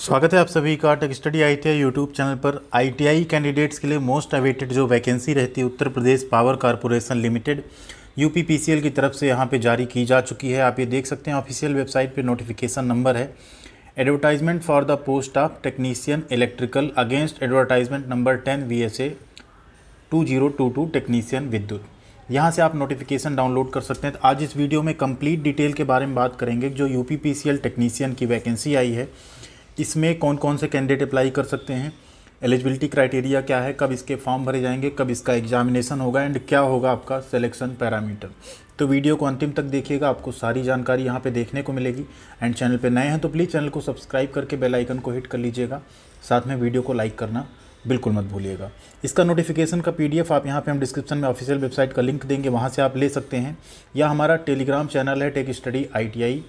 स्वागत है आप सभी का tech study I T I YouTube channel पर आईटीआई कैंडिडेट्स के लिए मोस्ट अवेटेड जो वैकेंसी रहती है Uttar Pradesh power corporation limited UPPCL की तरफ से यहाँ पे जारी की जा चुकी है आप ये देख सकते हैं ऑफिशियल वेबसाइट पे नोटिफिकेशन नंबर है advertisement for the post of technician electrical against advertisement number ten V S A two zero two two technician विद्युत यहाँ से आप नोटिफिकेशन डाउनलोड कर सकते हैं तो आज इस वीडियो में कम्प्लीट डिटेल के बारे में बात करेंगे जो यू टेक्नीशियन की वैकेंसी आई है इसमें कौन कौन से कैंडिडेट अप्लाई कर सकते हैं एलिजिबिलिटी क्राइटेरिया क्या है कब इसके फॉर्म भरे जाएंगे कब इसका एग्जामिनेशन होगा एंड क्या होगा आपका सिलेक्शन पैरामीटर तो वीडियो को अंतिम तक देखिएगा आपको सारी जानकारी यहाँ पे देखने को मिलेगी एंड चैनल पे नए हैं तो प्लीज़ चैनल को सब्सक्राइब करके बेल आइकन को हिट कर लीजिएगा साथ में वीडियो को लाइक करना बिल्कुल मत भूलिएगा इसका नोटिफिकेशन का पीडीएफ आप यहाँ पे हम डिस्क्रिप्शन में ऑफिशियल वेबसाइट का लिंक देंगे वहाँ से आप ले सकते हैं या हमारा टेलीग्राम चैनल है टेक स्टडी आई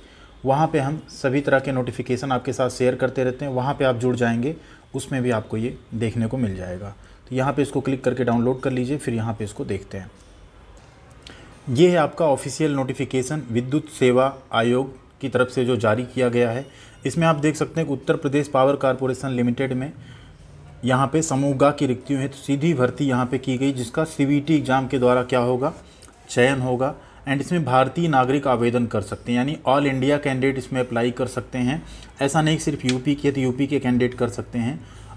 वहाँ पे हम सभी तरह के नोटिफिकेशन आपके साथ शेयर करते रहते हैं वहाँ पे आप जुड़ जाएंगे उसमें भी आपको ये देखने को मिल जाएगा तो यहाँ पे इसको क्लिक करके डाउनलोड कर लीजिए फिर यहाँ पे इसको देखते हैं ये है आपका ऑफिशियल नोटिफिकेशन विद्युत सेवा आयोग की तरफ से जो जारी किया गया है इसमें आप देख सकते हैं कि Uttar Pradesh power corporation limited में यहाँ पर समूह गा की रिक्तियों हैं तो सीधी भर्ती यहाँ पर की गई जिसका सी एग्ज़ाम के द्वारा क्या होगा चयन होगा एंड इसमें भारतीय नागरिक आवेदन कर सकते हैं यानी ऑल इंडिया कैंडिडेट इसमें अप्लाई कर सकते हैं ऐसा नहीं सिर्फ यूपी तो के तो यूपी के कैंडिडेट कर सकते हैं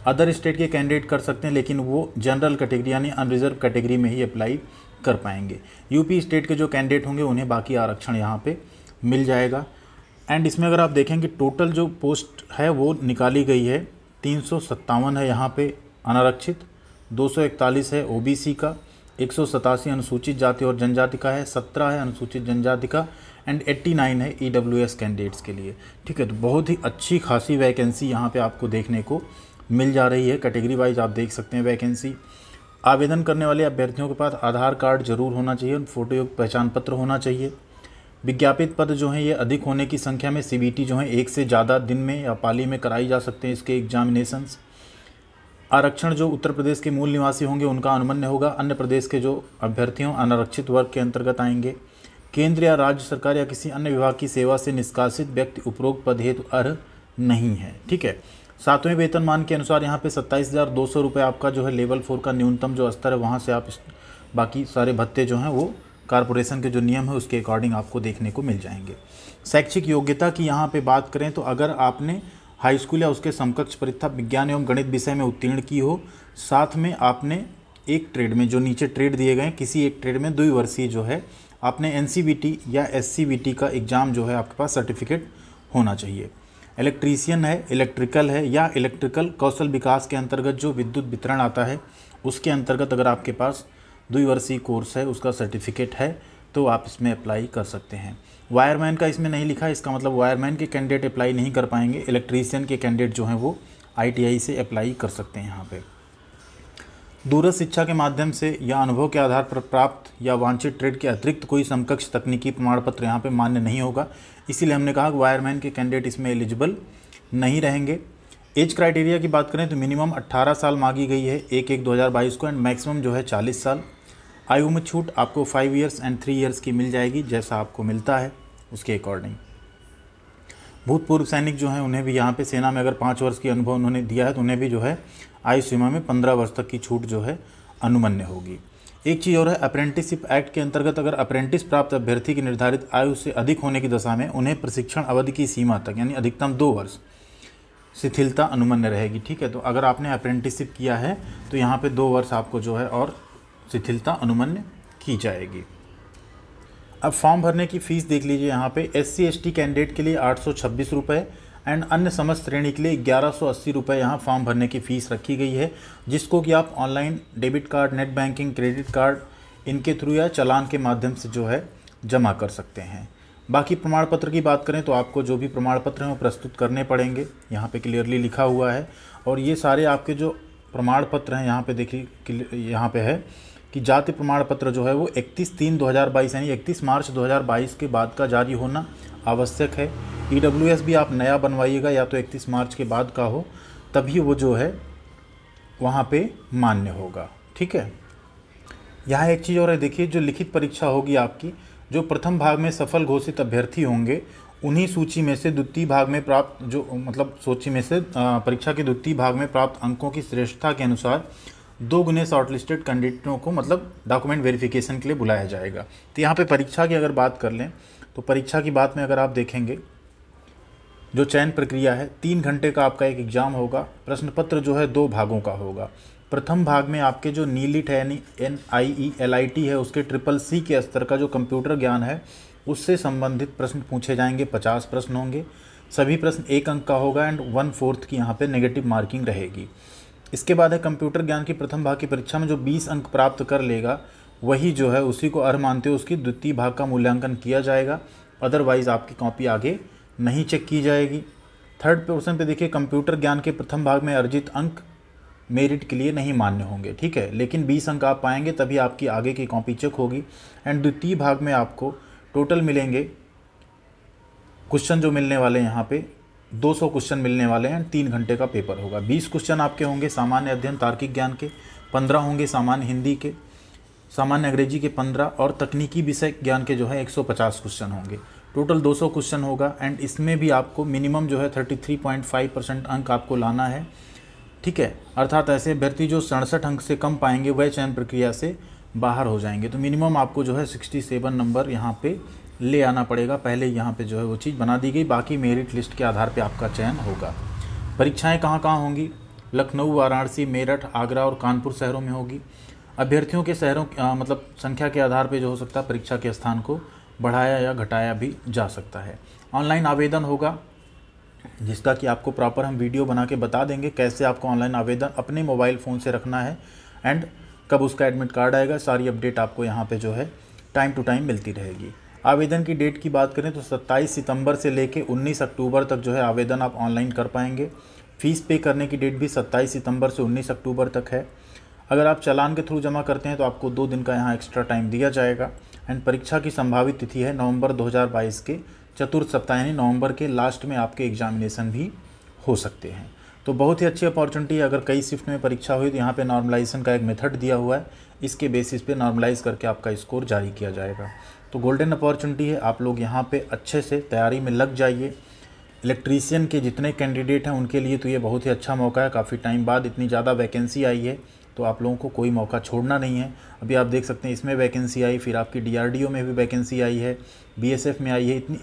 अदर स्टेट के कैंडिडेट कर सकते हैं लेकिन वो जनरल कैटेगरी यानी अनरिजर्व कैटेगरी में ही अप्लाई कर पाएंगे यूपी स्टेट के जो कैंडिडेट होंगे उन्हें बाकी आरक्षण यहाँ पर मिल जाएगा एंड इसमें अगर आप देखें कि टोटल जो पोस्ट है वो निकाली गई है तीन है यहाँ पर अनारक्षित दो है ओ का एक सौ सतासी अनुसूचित जाति और जनजाति का है सत्रह है अनुसूचित जनजाति का एंड 89 है ई डब्ल्यू एस कैंडिडेट्स के लिए ठीक है तो बहुत ही अच्छी खासी वैकेंसी यहाँ पे आपको देखने को मिल जा रही है कैटेगरी वाइज आप देख सकते हैं वैकेंसी आवेदन करने वाले अभ्यर्थियों के पास आधार कार्ड जरूर होना चाहिए और युक्त पहचान पत्र होना चाहिए विज्ञापित पद जो हैं ये अधिक होने की संख्या में सी जो है एक से ज़्यादा दिन में या पाली में कराई जा सकते हैं इसके एग्जामिनेशंस आरक्षण जो उत्तर प्रदेश के मूल निवासी होंगे उनका अनुमन्य होगा अन्य प्रदेश के जो अभ्यर्थियों अनारक्षित वर्ग के अंतर्गत आएंगे केंद्र या राज्य सरकार या किसी अन्य विभाग की सेवा से निष्कासित व्यक्ति उपरोक्त पद हेतु अर् नहीं है ठीक है सातवें वेतनमान के अनुसार यहाँ पे सत्ताईस हज़ार दो सौ रुपये आपका जो है लेवल फोर का न्यूनतम जो स्तर है वहाँ से आप बाकी सारे भत्ते जो हैं वो कारपोरेशन के जो नियम है उसके अकॉर्डिंग आपको देखने को मिल जाएंगे शैक्षिक योग्यता की यहाँ पे बात करें तो अगर आपने हाई स्कूल या उसके समकक्ष परीक्षा विज्ञान एवं गणित विषय में उत्तीर्ण की हो साथ में आपने एक ट्रेड में जो नीचे ट्रेड दिए गए किसी एक ट्रेड में द्विवर्षीय जो है आपने एन या एस का एग्ज़ाम जो है आपके पास सर्टिफिकेट होना चाहिए इलेक्ट्रीशियन है इलेक्ट्रिकल है या इलेक्ट्रिकल कौशल विकास के अंतर्गत जो विद्युत वितरण आता है उसके अंतर्गत अगर आपके पास द्विवर्षीय कोर्स है उसका सर्टिफिकेट है तो आप इसमें अप्लाई कर सकते हैं वायरमैन का इसमें नहीं लिखा इसका मतलब वायरमैन के कैंडिडेट अप्लाई नहीं कर पाएंगे इलेक्ट्रीशियन के कैंडिडेट जो हैं वो आई से अप्लाई कर सकते हैं यहाँ पर दूरस्थ शिक्षा के माध्यम से या अनुभव के आधार पर प्राप्त या वांछित ट्रेड के अतिरिक्त कोई समकक्ष तकनीकी प्रमाण पत्र यहाँ पर मान्य नहीं होगा इसीलिए हमने कहा कि वायरमैन के कैंडिडेट इसमें एलिजिबल नहीं रहेंगे एज क्राइटेरिया की बात करें तो मिनिमम 18 साल मांगी गई है एक एक 2022 को एंड मैक्सिमम जो है 40 साल आयु में छूट आपको five years and three years की मिल जाएगी जैसा आपको मिलता है उसके अकॉर्डिंग भूतपूर्व सैनिक जो हैं उन्हें भी यहाँ पे सेना में अगर पाँच वर्ष की अनुभव उन्होंने दिया है तो उन्हें भी जो है आयु सीमा में पंद्रह वर्ष तक की छूट जो है अनुमन्य होगी एक चीज़ और है अप्रेंटिसशिप एक्ट के अंतर्गत अगर अप्रेंटिस प्राप्त अभ्यर्थी की निर्धारित आयु से अधिक होने की दशा में उन्हें प्रशिक्षण अवधि की सीमा तक यानी अधिकतम दो वर्ष शिथिलता अनुमन्य रहेगी ठीक है तो अगर आपने अप्रेंटिसशिप किया है तो यहाँ पे दो वर्ष आपको जो है और शिथिलता अनुमन्य की जाएगी अब फॉर्म भरने की फ़ीस देख लीजिए यहाँ पे एस सी कैंडिडेट के लिए आठ सौ छब्बीस रुपये एंड अन्य समस्त श्रेणी के लिए ग्यारह सौ अस्सी रुपये यहाँ फॉर्म भरने की फ़ीस रखी गई है जिसको कि आप online debit card net banking credit card इनके थ्रू या चलान के माध्यम से जो है जमा कर सकते हैं बाकी प्रमाण पत्र की बात करें तो आपको जो भी प्रमाण पत्र हैं वो प्रस्तुत करने पड़ेंगे यहाँ पे क्लियरली लिखा हुआ है और ये सारे आपके जो प्रमाण पत्र हैं यहाँ पे देखिए यहाँ पे है कि जाति प्रमाण पत्र जो है वो 31 तीन 2022 यानी 31 मार्च 2022 के बाद का जारी होना आवश्यक है ई e भी आप नया बनवाइएगा या तो 31 मार्च के बाद का हो तभी वो जो है वहाँ पे मान्य होगा ठीक है यहाँ एक चीज़ और है देखिए जो लिखित परीक्षा होगी आपकी जो प्रथम भाग में सफल घोषित अभ्यर्थी होंगे उन्हीं सूची में से द्वितीय भाग में प्राप्त जो मतलब सूची में से परीक्षा के द्वितीय भाग में प्राप्त अंकों की श्रेष्ठता के अनुसार दो गुने शॉर्टलिस्टेड कैंडिडेटों को मतलब डॉक्यूमेंट वेरिफिकेशन के लिए बुलाया जाएगा तो यहाँ पे परीक्षा की अगर बात कर लें तो परीक्षा की बात में अगर आप देखेंगे जो चयन प्रक्रिया है तीन घंटे का आपका एक एग्ज़ाम होगा प्रश्न पत्र जो है दो भागों का होगा प्रथम भाग में आपके जो नीलिट है यानी N I E L I T है उसके ट्रिपल सी के स्तर का जो कंप्यूटर ज्ञान है उससे संबंधित प्रश्न पूछे जाएंगे पचास प्रश्न होंगे सभी प्रश्न एक अंक का होगा एंड वन फोर्थ की यहाँ पे नेगेटिव मार्किंग रहेगी इसके बाद है कंप्यूटर ज्ञान की प्रथम भाग की परीक्षा में जो बीस अंक प्राप्त कर लेगा वही जो है उसी को अर्ह मानते हुए उसकी द्वितीय भाग का मूल्यांकन किया जाएगा अदरवाइज़ आपकी कॉपी आगे नहीं चेक की जाएगी थर्ड पोर्सन पे देखिए कंप्यूटर ज्ञान के प्रथम भाग में अर्जित अंक मेरिट के लिए नहीं मान्य होंगे ठीक है लेकिन 20 अंक आप पाएंगे तभी आपकी आगे की कॉपी चेक होगी एंड द्वितीय भाग में आपको टोटल मिलेंगे क्वेश्चन जो मिलने वाले हैं यहाँ पे 200 क्वेश्चन मिलने वाले हैं तीन घंटे का पेपर होगा 20 क्वेश्चन आपके होंगे सामान्य अध्ययन तार्किक ज्ञान के 15 होंगे सामान्य हिंदी के सामान्य अंग्रेजी के 15 और तकनीकी विषय ज्ञान के जो है 150 क्वेश्चन होंगे टोटल 200 क्वेश्चन होगा एंड इसमें भी आपको मिनिमम जो है 33.5 परसेंट अंक आपको लाना है ठीक है अर्थात ऐसे अभ्यर्थी जो सड़सठ अंक से कम पाएंगे वह चयन प्रक्रिया से बाहर हो जाएंगे तो मिनिमम आपको जो है सेवन नंबर यहाँ पर ले आना पड़ेगा पहले यहाँ पे जो है वो चीज़ बना दी गई बाकी मेरिट लिस्ट के आधार पे आपका चयन होगा परीक्षाएं कहाँ कहाँ होंगी लखनऊ वाराणसी मेरठ आगरा और कानपुर शहरों में होगी अभ्यर्थियों के शहरों मतलब संख्या के आधार पर जो हो सकता है परीक्षा के स्थान को बढ़ाया या घटाया भी जा सकता है ऑनलाइन आवेदन होगा जिसका कि आपको प्रॉपर हम वीडियो बना के बता देंगे कैसे आपको ऑनलाइन आवेदन अपने मोबाइल फ़ोन से रखना है एंड कब उसका एडमिट कार्ड आएगा सारी अपडेट आपको यहाँ पे जो है टाइम टू टाइम मिलती रहेगी आवेदन की डेट की बात करें तो 27 सितंबर से लेकर 19 अक्टूबर तक जो है आवेदन आप ऑनलाइन कर पाएंगे फ़ीस पे करने की डेट भी 27 सितंबर से 19 अक्टूबर तक है अगर आप चालान के थ्रू जमा करते हैं तो आपको दो दिन का यहाँ एक्स्ट्रा टाइम दिया जाएगा एंड परीक्षा की संभावित तिथि है नवंबर 2022 के चतुर्थ सप्ताह यानी नवंबर के लास्ट में आपके एग्जामिनेशन भी हो सकते हैं तो बहुत ही अच्छी अपॉर्चुनिटी है अगर कई शिफ्ट में परीक्षा हुई तो यहाँ पे नॉर्मलाइजेशन का एक मेथड दिया हुआ है इसके बेसिस पे नॉर्मलाइज करके आपका स्कोर जारी किया जाएगा तो गोल्डन अपॉर्चुनिटी है आप लोग यहाँ पे अच्छे से तैयारी में लग जाइए इलेक्ट्रीशियन के जितने कैंडिडेट हैं उनके लिए तो ये बहुत ही अच्छा मौका है काफ़ी टाइम बाद इतनी ज़्यादा वैकेंसी आई है तो आप लोगों को कोई मौका छोड़ना नहीं है अभी आप देख सकते हैं इसमें वैकेंसी आई फिर आपकी डी में भी वैकेंसी आई है बीएसएफ में आई है इतनी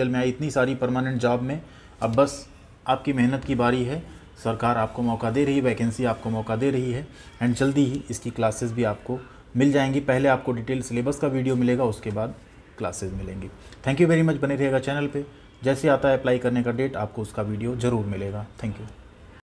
आई में आई इतनी सारी परमानेंट जॉब में अब बस आपकी मेहनत की बारी है सरकार आपको मौका दे रही है वैकेंसी आपको मौका दे रही है एंड जल्दी ही इसकी क्लासेस भी आपको मिल जाएंगी पहले आपको डिटेल सिलेबस का वीडियो मिलेगा उसके बाद क्लासेज मिलेंगी थैंक यू वेरी मच बने रहेगा चैनल पर जैसे आता है अप्लाई करने का डेट आपको उसका वीडियो ज़रूर मिलेगा थैंक यू